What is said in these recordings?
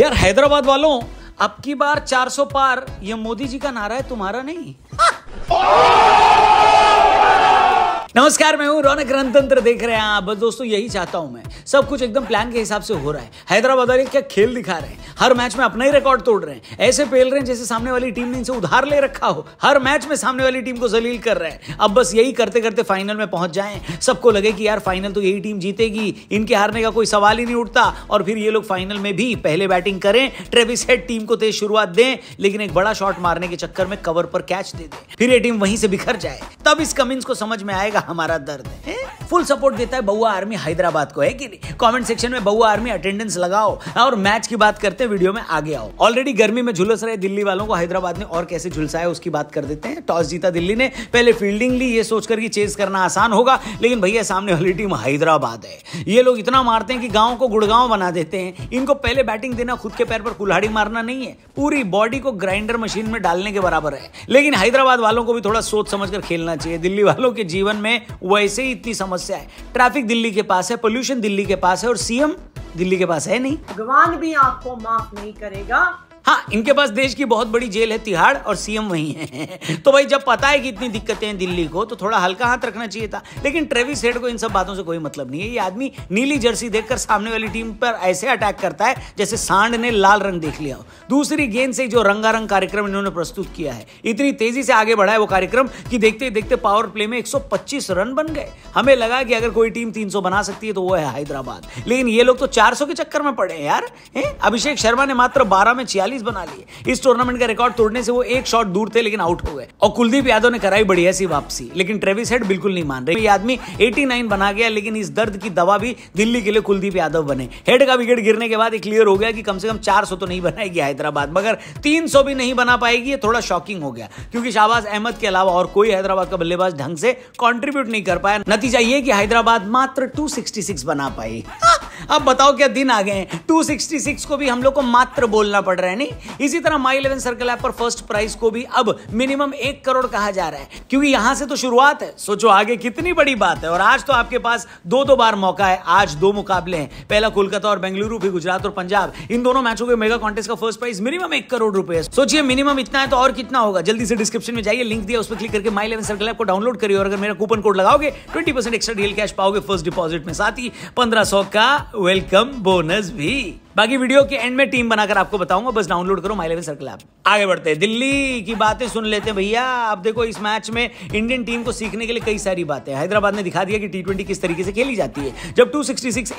यार हैदराबाद वालों अब की बार 400 पार ये मोदी जी का नारा है तुम्हारा नहीं हाँ। नमस्कार मैं हूँ रौनक रणतंत्र देख रहे हैं आप बस दोस्तों यही चाहता हूँ मैं सब कुछ एकदम प्लान के हिसाब से हो रहा है हैदराबाद वाले क्या खेल दिखा रहे हैं हर मैच में अपना ही रिकॉर्ड तोड़ रहे हैं ऐसे पेल रहे हैं जैसे सामने वाली टीम ने इनसे उधार ले रखा हो हर मैच में सामने वाली टीम को जलील कर रहे हैं अब बस यही करते करते फाइनल में पहुंच जाए सबको लगे कि यार फाइनल तो यही टीम जीतेगी इनके हारने का कोई सवाल ही नहीं उठता और फिर ये लोग फाइनल में भी पहले बैटिंग करें ट्रेविस हेड टीम को तेज शुरुआत दें लेकिन एक बड़ा शॉट मारने के चक्कर में कवर पर कैच दे दें फिर ये टीम वहीं से बिखर जाए तब इस कमिंस को समझ में आएगा हमारा दर्द है फुल सपोर्ट देता है बउआ आर्मी हैदराबाद को है कि नहीं कमेंट सेक्शन में बउआ आर्मी अटेंडेंस लगाओ और मैच की बात करते हैं वीडियो में आगे आओ ऑलरेडी गर्मी में झुलस रहे दिल्ली वालों को हैदराबाद ने और कैसे झुलसाया उसकी बात कर देते हैं टॉस जीता दिल्ली ने पहले फील्डिंग ली ये सोचकर कि चेस करना आसान होगा लेकिन भैया सामने वाली टीम हैदराबाद है ये लोग इतना मारते हैं कि गांव को गुड़गांव बना देते हैं इनको पहले बैटिंग देना खुद के पैर पर कुल्हाड़ी मारना नहीं है पूरी बॉडी को ग्राइंडर मशीन में डालने के बराबर है लेकिन हैदराबाद वालों को भी थोड़ा सोच समझ खेलना चाहिए दिल्ली वालों के जीवन में में वैसे ही इतनी समस्या है ट्रैफिक दिल्ली के पास है पोल्यूशन दिल्ली के पास है और सीएम दिल्ली के पास है नहीं भगवान भी आपको माफ नहीं करेगा हाँ इनके पास देश की बहुत बड़ी जेल है तिहाड़ और सीएम वही है तो भाई जब पता है कि इतनी दिक्कतें हैं दिल्ली को तो थोड़ा हल्का हाथ रखना चाहिए था लेकिन ट्रेविस हेड को इन सब बातों से कोई मतलब नहीं है ये आदमी नीली जर्सी देखकर सामने वाली टीम पर ऐसे अटैक करता है जैसे सांड ने लाल रंग देख लिया हो दूसरी गेंद से जो रंगारंग कार्यक्रम इन्होंने प्रस्तुत किया है इतनी तेजी से आगे बढ़ा है वो कार्यक्रम कि देखते देखते पावर प्ले में एक रन बन गए हमें लगा कि अगर कोई टीम तीन बना सकती है तो वो है हैदराबाद लेकिन ये लोग तो चार के चक्कर में पड़े यार अभिषेक शर्मा ने मात्र बारह में छियालीस चालीस बना लिए इस टूर्नामेंट का रिकॉर्ड तोड़ने से वो एक शॉट दूर थे लेकिन आउट हो गए और कुलदीप यादव ने कराई बढ़िया सी वापसी लेकिन ट्रेविस हेड बिल्कुल नहीं मान रहे ये आदमी 89 बना गया लेकिन इस दर्द की दवा भी दिल्ली के लिए कुलदीप यादव बने हेड का विकेट गिरने के बाद क्लियर हो गया कि कम से कम चार तो नहीं बनाएगी हैदराबाद मगर तीन भी नहीं बना पाएगी ये थोड़ा शॉकिंग हो गया क्योंकि शाहबाज अहमद के अलावा और कोई हैदराबाद का बल्लेबाज ढंग से कॉन्ट्रीब्यूट नहीं कर पाया नतीजा ये कि हैदराबाद मात्र 266 बना पाई हाँ, अब बताओ क्या दिन आ गए हैं टू सिक्सटी सिक्स को भी हम लोग को मात्र बोलना पड़ रहा है नहीं इसी तरह माई इलेवन सर्कल ऐप पर फर्स्ट प्राइस को भी अब मिनिमम एक करोड़ कहा जा रहा है क्योंकि यहां से तो शुरुआत है सोचो आगे कितनी बड़ी बात है और आज तो आपके पास दो दो बार मौका है आज दो मुकाबले हैं पहला कोलकाता और बेंगलुरु फिर गुजरात और पंजाब इन दोनों मैचों के मेगा कॉन्टेस्ट का फर्स्ट प्राइस मिनिमम एक करोड़ रुपए सोचिए मिनिमम इतना है तो और कितना होगा जल्दी से डिस्क्रिप्शन में जाइए लिंक दिया उस पर क्लिक करके माई इलेवन सर्कल ऐप को डाउनलोड करिए और अगर मेरा कूपन कोड लगाओगे twenty percent extra deal cash पाओगे फर्स्ट डिपॉजिट में साथ ही पंद्रह सौ का welcome bonus भी बाकी वीडियो के एंड में टीम बनाकर आपको बताऊंगा बस डाउनलोड करो माई लेवल सर्कल ऐप आगे बढ़ते हैं दिल्ली की बातें सुन लेते हैं भैया आप देखो इस मैच में इंडियन टीम को सीखने के लिए कई सारी बातें हैदराबाद ने दिखा दिया कि टी किस तरीके से खेली जाती है जब टू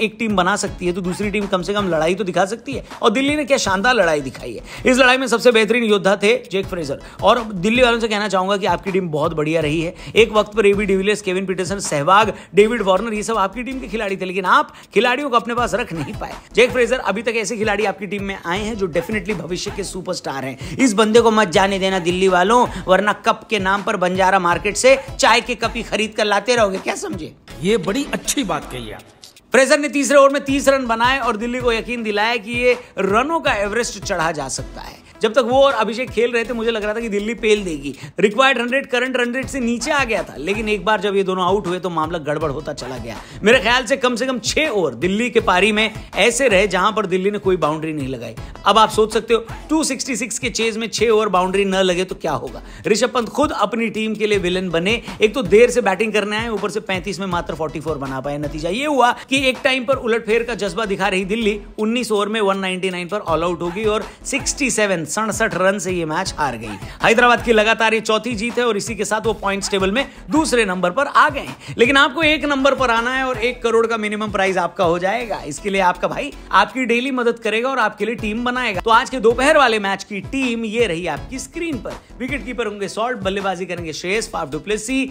एक टीम बना सकती है तो दूसरी टीम कम से कम लड़ाई तो दिखा सकती है और दिल्ली ने क्या शानदार लड़ाई दिखाई है इस लड़ाई में सबसे बेहतरीन योद्धा थे जेक फ्रेजर और दिल्ली वालों से कहना चाहूंगा कि आपकी टीम बहुत बढ़िया रही है एक वक्त पर AB de Villiers Kevin Pietersen Sehwag David Warner ये सब आपकी टीम के खिलाड़ी थे लेकिन आप खिलाड़ियों को अपने पास रख नहीं पाए जेक फ्रेजर अभी तक ऐसे खिलाड़ी आपकी टीम में आए हैं जो डेफिनेटली भविष्य के सुपरस्टार हैं इस बंदे को मत जाने देना दिल्ली वालों वरना कप के नाम पर बंजारा मार्केट से चाय के कप ही खरीद कर लाते रहोगे क्या समझे ये बड़ी अच्छी बात कही आप फ्रेजर ने तीसरे ओवर में तीस रन बनाए और दिल्ली को यकीन दिलाया कि ये रनों का एवरेस्ट चढ़ा जा सकता है जब तक वो और अभिषेक खेल रहे थे मुझे लग रहा था कि दिल्ली पेल देगी required hundred current run rate से नीचे आ गया था लेकिन एक बार जब ये दोनों आउट हुए तो मामला गड़बड़ होता चला गया मेरे ख्याल से कम से कम छह ओवर दिल्ली के पारी में ऐसे रहे जहां पर दिल्ली ने कोई बाउंड्री नहीं लगाई अब आप सोच सकते हो 266 के चेज में छह ओवर बाउंड्री न लगे तो क्या होगा ऋषभ पंत खुद अपनी टीम के लिए विलन बने एक तो देर से बैटिंग करने आए ऊपर से 35 में मात्र 44 बना पाए नतीजा ये हुआ कि एक टाइम पर उलटफेर का जज्बा दिखा रही दिल्ली 19 ओवर में 199 पर ऑल आउट होगी और 67 सड़सठ रन से ये मैच हार गई हैदराबाद की लगातार ये चौथी जीत है और इसी के साथ वो पॉइंट्स टेबल में दूसरे नंबर पर आ गए लेकिन आपको एक नंबर पर आना है और एक करोड़ का मिनिमम प्राइस आपका हो जाएगा इसके लिए आपका भाई आपकी डेली मदद करेगा और आपके लिए टीम बनाएगा तो आज के दोपहर वाले मैच की टीम ये रही आपकी स्क्रीन पर विकेट कीपर होंगे सॉल्ट बल्लेबाजी करेंगे शेष फाफ डुप्लेसी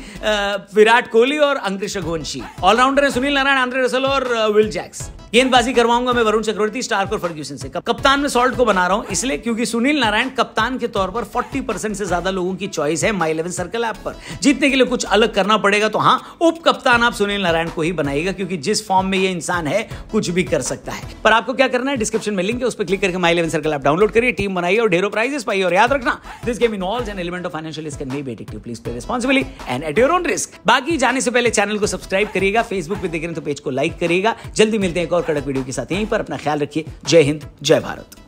विराट कोहली और अंकृश घोंशी ऑलराउंडर है सुनील नारायण आंद्रे रसल और विल जैक्स गेंदबाजी करवाऊंगा मैं वरुण चक्रवर्ती स्टार और फर्ग्यूसन से कप्तान में सॉल्ट को बना रहा हूं इसलिए क्योंकि सुनील नारायण कप्तान के तौर पर 40 परसेंट से ज्यादा लोगों की चॉइस है माई इलेवन सर्कल ऐप पर जीतने के लिए कुछ अलग करना पड़ेगा तो हाँ उप कप्तान आप सुनील नारायण को ही बनाएगा क्योंकि जिस फॉर्म में ये इंसान है कुछ भी कर सकता है पर आपको क्या करना है डिस्क्रिप्शन में लिंक है उस पर क्लिक करके My Eleven Circle app download करिए टीम बनाइए और ढेरों प्राइजेस पाइए और याद रखना this game involves an element of financial please play responsibly and at your own risk बाकी जाने से पहले चैनल को सब्सक्राइब करिएगा फेसबुक पर देख रहे हैं तो पेज को लाइक करिएगा जल्दी मिलते हैं और और कड़क वीडियो के साथ यहीं पर अपना ख्याल रखिए जय हिंद जय भारत